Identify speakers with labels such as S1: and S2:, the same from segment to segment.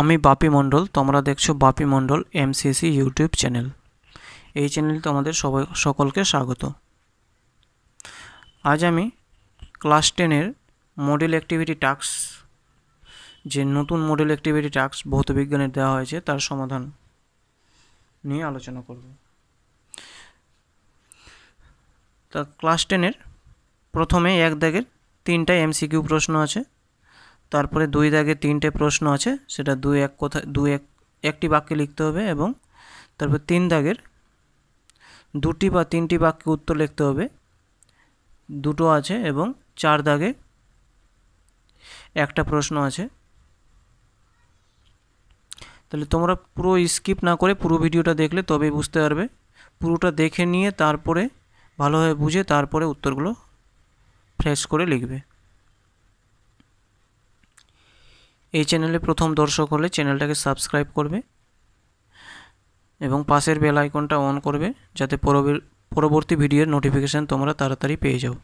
S1: আমি বাপি মণ্ডল তোমরা দেখছো Bapi Mondal MCC YouTube channel এই চ্যানেল তোমাদের সবাই সকলকে স্বাগত আজ আমি ক্লাস টেনের মডেল অ্যাক্টিভিটি টাস্ক যে নতুন মডেল অ্যাক্টিভিটি টাস্ক ভৌতবিজ্ঞানের দেওয়া হয়েছে তার সমাধান নিয়ে আলোচনা করব তা ক্লাস টেনের প্রথমে এক দাগের তিনটা এমসিকিউ প্রশ্ন আছে তারপরে দুই দাগে তিনটে প্রশ্ন আছে সেটা দুই এক কোথায় দুই এক একটি বাক্যে লিখতে হবে এবং তারপর তিন দাগের দুটি বা তিনটি বাক্যে উত্তর লিখতে হবে দুটো আছে এবং চার দাগে একটা প্রশ্ন আছে তাহলে তোমরা পুরো স্কিপ না করে পুরো ভিডিওটা দেখলে তবেই বুঝতে পারবে পুরোটা দেখে নিয়ে তারপরে ভালোভাবে বুঝে তারপরে উত্তরগুলো ফ্রেশ করে লিখবে এই চ্যানেলে প্রথম দর্শক হলে চ্যানেলটাকে সাবস্ক্রাইব করবে এবং পাশের বেল আইকনটা অন করবে যাতে পরবর্তী ভিডিওর নোটিফিকেশান তোমরা তাড়াতাড়ি পেয়ে যাও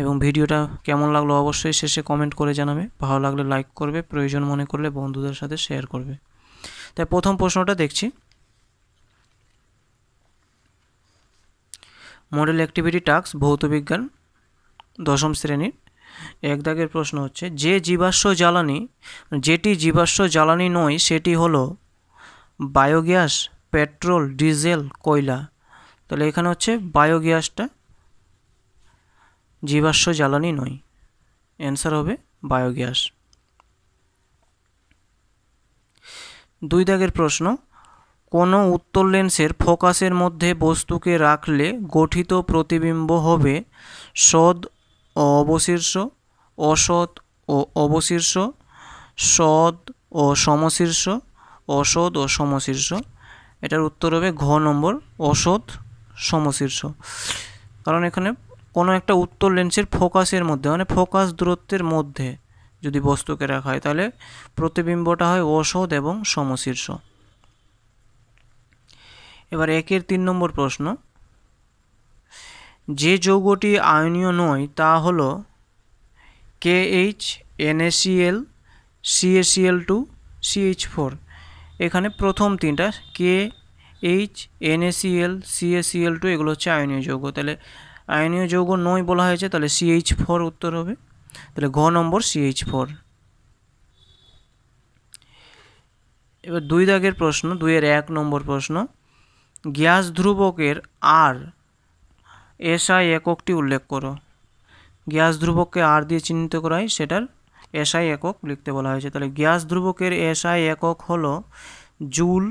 S1: এবং ভিডিওটা কেমন লাগলো অবশ্যই শেষে কমেন্ট করে জানাবে ভালো লাগলে লাইক করবে প্রয়োজন মনে করলে বন্ধুদের সাথে শেয়ার করবে তাই প্রথম প্রশ্নটা দেখছি মডেল অ্যাক্টিভিটি টাস্ক ভৌতবিজ্ঞান দশম শ্রেণীর এক দাগের প্রশ্ন হচ্ছে যে জীবাশ্ম জ্বালানি যেটি জীবাশ্ম জ্বালানি নয় সেটি হলো বায়োগ্যাস পেট্রোল ডিজেল কয়লা তাহলে এখানে হচ্ছে বায়োগ্যাসটা জীবাশ্ম জ্বালানি নয় অ্যান্সার হবে বায়োগ্যাস দুই দাগের প্রশ্ন কোনো উত্তর লেন্সের ফোকাসের মধ্যে বস্তুকে রাখলে গঠিত প্রতিবিম্ব হবে সদ অবশীর্ষ অসৎ ও অবশীর্ষ সৎ ও সমশীর্ষ অসৎ ও সমশীর্ষ এটার উত্তর হবে ঘ নম্বর অসৎ সমশীর্ষ কারণ এখানে কোনো একটা উত্তর লেন্সের ফোকাসের মধ্যে মানে ফোকাস দূরত্বের মধ্যে যদি বস্তুকে রাখা হয় তাহলে প্রতিবিম্বটা হয় অসৎ এবং সমশীর্ষ এবার একের তিন নম্বর প্রশ্ন যে যৌগটি আয়নীয় নয় তা হল KH NaCl CaCl two CH four এখানে প্রথম তিনটা K H NaCl CaCl two এগুলো হচ্ছে আয়নীয় যৌগ তাহলে আয়নীয় যৌগ নয় বলা হয়েছে তাহলে সিএইচ ফোর উত্তর হবে তাহলে ঘ নম্বর সিএইচ ফোর এবার দুই দাগের প্রশ্ন দুইয়ের এক নম্বর প্রশ্ন গ্যাস ধ্রুবকের আর এসআই এককটি উল্লেখ করো গ্যাস ধ্রুবককে আর দিয়ে চিহ্নিত করা সেটার এসআই একক লিখতে বলা হয়েছে তাহলে গ্যাস ধ্রুবকের এসআই একক হলো জুল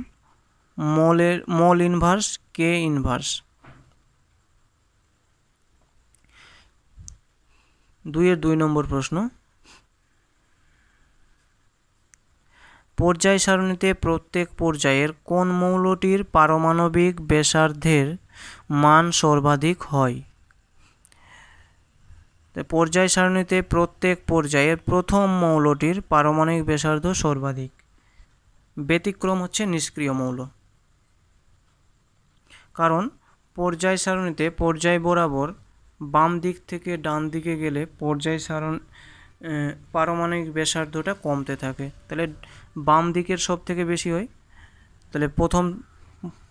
S1: মলের মল ইনভার্স কে ইনভার্স দুইয়ের দুই নম্বর প্রশ্ন পর্যায় সারণীতে প্রত্যেক পর্যায়ের কোন মৌলটির পারমাণবিক বেসার্ধের মান সর্বাধিক হয় পর্যায় সারণীতে প্রত্যেক পর্যায়ের প্রথম মৌলটির পারমাণবিক ব্যাসার্ধ সর্বাধিক ব্যতিক্রম হচ্ছে নিষ্ক্রিয় মৌল কারণ পর্যায় সারণীতে পর্যায় বরাবর বাম দিক থেকে ডান দিকে গেলে পর্যায় সারণ পারমাণবিক ব্যাসার্ধটা কমতে থাকে তাহলে বাম দিকের সব থেকে বেশি হয় তাহলে প্রথম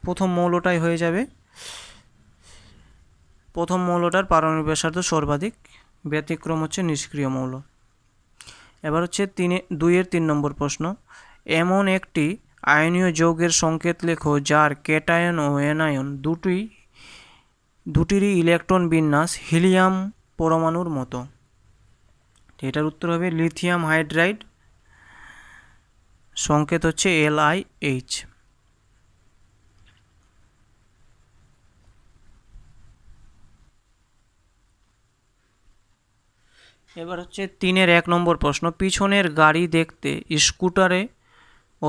S1: প্রথম মৌলটাই হয়ে যাবে প্রথম মৌলটার পারমাণবিক ব্যাসার্ধ সর্বাধিক ব্যতিক্রম হচ্ছে নিষ্ক্রিয় মৌল এবার হচ্ছে তিনে দুইয়ের তিন নম্বর প্রশ্ন এমন একটি আয়নীয় যৌগের সংকেত লেখো যার ক্যাটায়ন ও এনায়ন দুটি দুটিরই ইলেকট্রন বিন্যাস হিলিয়াম পরমাণুর মতো এটার উত্তর হবে লিথিয়াম হাইড্রাইড সংকেত হচ্ছে এল আই এইচ এবার হচ্ছে তিনের এক নম্বর প্রশ্ন পিছনের গাড়ি দেখতে স্কুটারে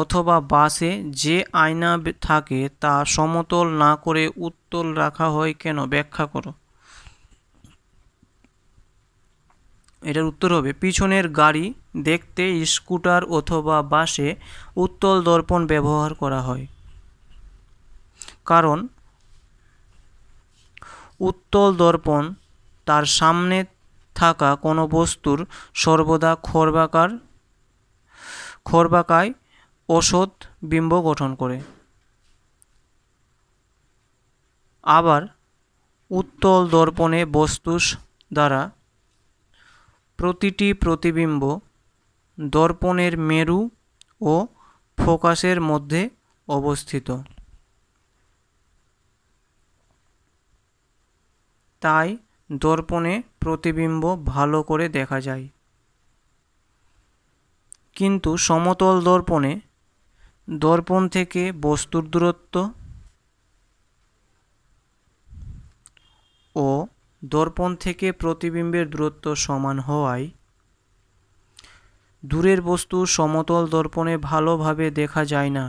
S1: অথবা বাসে যে আয়না থাকে তা সমতল না করে উত্তল রাখা হয় কেন ব্যাখ্যা করো এটার উত্তর হবে পিছনের গাড়ি দেখতে স্কুটার অথবা বাসে উত্তল দর্পণ ব্যবহার করা হয় কারণ উত্তল দর্পণ তার সামনে থাকা কোনো বস্তুর সর্বদা খর্বাকার খর্বাকায় অসৎ বিম্ব গঠন করে আবার উত্তল দর্পণে বস্তুস দ্বারা প্রতিটি প্রতিবিম্ব দর্পণের মেরু ও ফোকাসের মধ্যে অবস্থিত তাই দর্পণে প্রতিবিম্ব ভালো করে দেখা যায় কিন্তু সমতল দর্পণে দর্পণ থেকে বস্তুর দূরত্ব ও দর্পণ থেকে প্রতিবিম্বের দূরত্ব সমান হওয়ায় দূরের বস্তু সমতল দর্পণে ভালোভাবে দেখা যায় না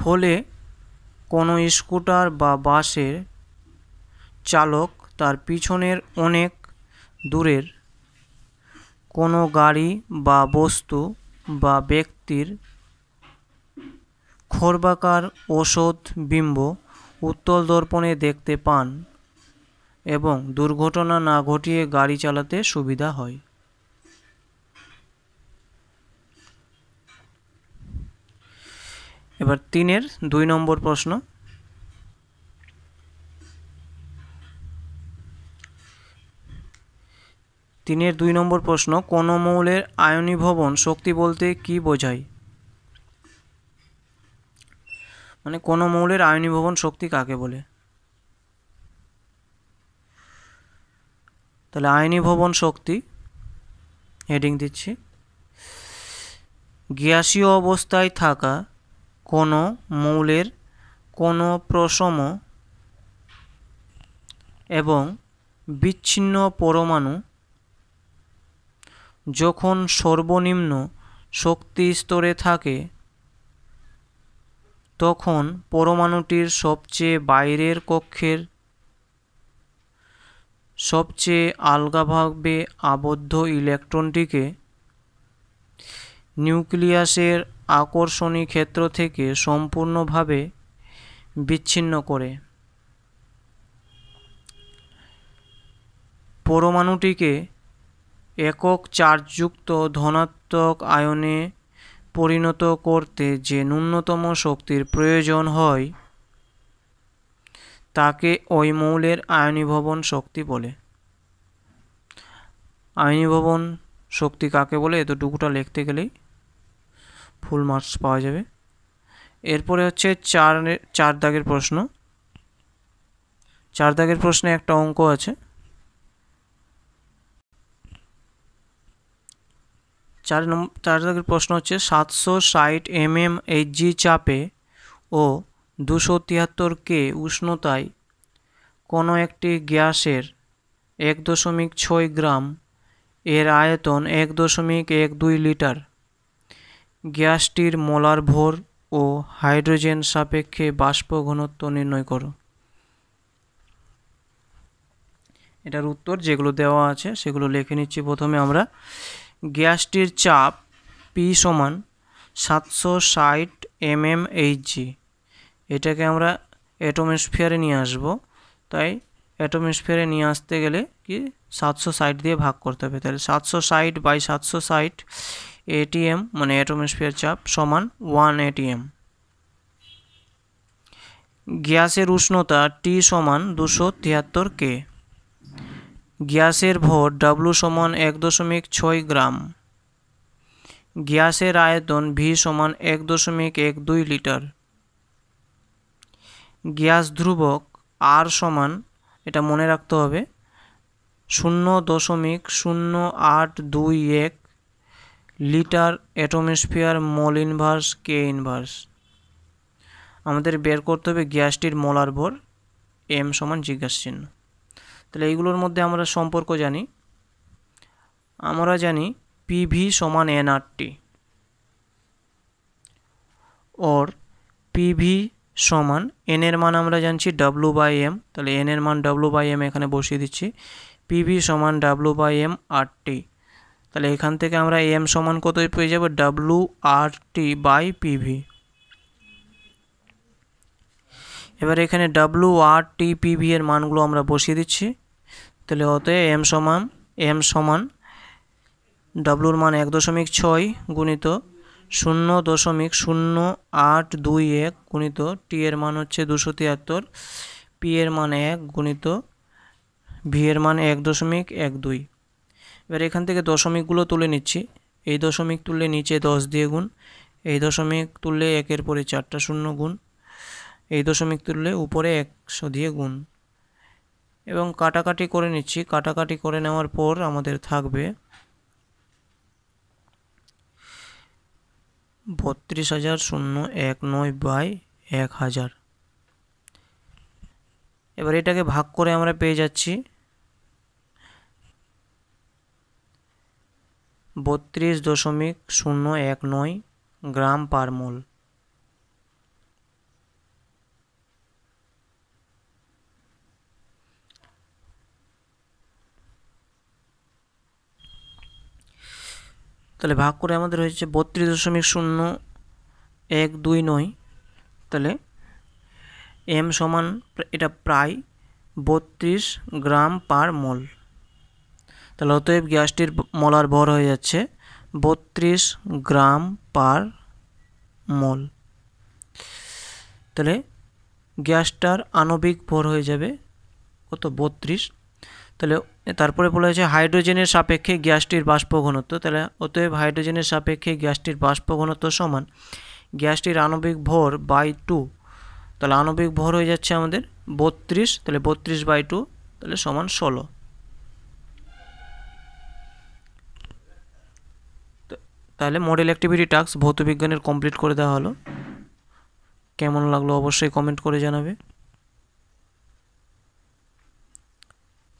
S1: ফলে কোনো স্কুটার বা বাসের চালক তার পিছনের অনেক দূরের কোনো গাড়ি বা বস্তু বা ব্যক্তির খর্বাকার ওষুধ বিম্ব উত্তল দর্পণে দেখতে পান এবং দুর্ঘটনা না ঘটিয়ে গাড়ি চালাতে সুবিধা হয় এবার তিনের দুই নম্বর প্রশ্ন তিনের দুই নম্বর প্রশ্ন কোন মৌলের আয়নীভবন শক্তি বলতে কি বোঝায় মানে কোন মৌলের আয়নীভবন শক্তি কাকে বলে তাহলে আয়নীভবন শক্তি হেডিং দিচ্ছি গ্যাসীয় অবস্থায় থাকা কোনো মৌলের কোনো প্রসম এবং বিচ্ছিন্ন পরমাণু যখন সর্বনিম্ন শক্তি স্তরে থাকে তখন পরমাণুটির সবচেয়ে বাইরের কক্ষের সবচেয়ে আলগাভাবে আবদ্ধ ইলেকট্রনটিকে নিউক্লিয়াসের আকর্ষণী ক্ষেত্র থেকে সম্পূর্ণভাবে বিচ্ছিন্ন করে পরমাণুটিকে একক চার্জযুক্ত ধনাত্মক আয়নে পরিণত করতে যে ন্যূনতম শক্তির প্রয়োজন হয় তাকে ওই মৌলের আয়নীভবন শক্তি বলে আয়নীভবন শক্তি কাকে বলে এতটুকুটা লিখতে গেলেই ফুল মার্কস পাওয়া যাবে এরপরে হচ্ছে চার চার দাগের প্রশ্ন চার দাগের প্রশ্নে একটা অঙ্ক আছে চার নম্বর চার দাগের প্রশ্ন হচ্ছে সাতশো ষাট এম এম এইচজি চাপে ও দুশো তিয়াত্তর কে উষ্ণতায় কোনো একটি গ্যাসের এক দশমিক ছয় গ্রাম এর আয়তন এক দশমিক এক দুই লিটার গ্যাসটির মোলার ভর ও হাইড্রোজেন সাপেক্ষে বাষ্প ঘনত্ব নির্ণয় করো এটার উত্তর যেগুলো দেওয়া আছে সেগুলো লিখে নিচ্ছি প্রথমে আমরা গ্যাসটির চাপ পি সমান সাতশো ষাট এম এম এইচজি এটাকে আমরা অ্যাটোমসফিয়ারে নিয়ে আসব তাই অ্যাটোমসফিয়ারে নিয়ে আসতে গেলে কি সাতশো ষাট দিয়ে ভাগ করতে হবে তাহলে সাতশো ষাট বাই সাতশো ষাট এটিএম মানে অ্যাটোমোস্ফিয়ার চাপ সমান ওয়ান এটিএম গ্যাসের উষ্ণতা টি সমান দুশো তিয়াত্তর কে গ্যাসের ভর ডাব্লু সমান এক দশমিক ছয় গ্রাম গ্যাসের আয়তন ভি সমান এক দশমিক এক দুই লিটার গ্যাস ধ্রুবক আর সমান এটা মনে রাখতে হবে শূন্য দশমিক শূন্য আট দুই এক litre atmosphere mole inverse K inverse আমাদের বের করতে হবে গ্যাসটির মোলার ভর এম সমান জিজ্ঞাসা তাহলে এইগুলোর মধ্যে আমরা সম্পর্ক জানি আমরা জানি পিভি সমান এনআরটি ওর পিভি সমান এন এর মান আমরা জানছি ডাব্লু বাই এম তাহলে এন এর মান ডাব্লু বাই এম এখানে বসিয়ে দিচ্ছি পিভি সমান ডাব্লু বাই এম আরটি তাহলে এখান থেকে আমরা এম সমান কতই পেয়ে যাব ডাব্লু আর টি বাই পিভি এবার এখানে ডাব্লু আর টি পিভি এর মানগুলো আমরা বসিয়ে দিচ্ছি তাহলে হতে এম সমান এম সমান ডাব্লুর মান এক দশমিক ছয় গুণিত শূন্য দশমিক শূন্য আট দুই এক গুণিত টি এর মান হচ্ছে দুশো তিয়াত্তর পি এর মান এক গুণিত ভি এর মান এক দশমিক এক দুই এবার এখান থেকে দশমিকগুলো তুলে নিচ্ছি এই দশমিক তুললে নিচে দশ দিয়ে গুণ এই দশমিক তুললে একের পরে চারটা শূন্য গুণ এই দশমিক তুললে উপরে একশো দিয়ে গুণ এবং কাটাকাটি করে নিচ্ছি কাটাকাটি করে নেওয়ার পর আমাদের থাকবে বত্রিশ হাজার শূন্য এক নয় বাই এক হাজার এবার এটাকে ভাগ করে আমরা পেয়ে যাচ্ছি বত্রিশ দশমিক শূন্য এক নয় গ্রাম পার মোল তাহলে ভাগ করে আমাদের হয়েছে বত্রিশ দশমিক শূন্য এক দুই নয় তাহলে এম সমান এটা প্রায় বত্রিশ গ্রাম পার মোল তাহলে অতএব গ্যাসটির মলার ভর হয়ে যাচ্ছে বত্রিশ গ্রাম পার মল তাহলে গ্যাসটার আণবিক ভর হয়ে যাবে কত বত্রিশ তাহলে তারপরে বলা হয়েছে হাইড্রোজেনের সাপেক্ষে গ্যাসটির বাষ্প ঘনত্ব তাহলে অতএব হাইড্রোজেনের সাপেক্ষে গ্যাসটির বাষ্প ঘনত্ব সমান গ্যাসটির আণবিক ভর বাই টু তাহলে আণবিক ভর হয়ে যাচ্ছে আমাদের বত্রিশ তাহলে বত্রিশ বাই টু তাহলে সমান ষোলো তাহলে মডেল অ্যাক্টিভিটি টাস্ক ভৌতবিজ্ঞানের কমপ্লিট করে দেওয়া হলো কেমন লাগলো অবশ্যই কমেন্ট করে জানাবে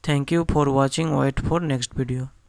S1: thank you for watching wait for next video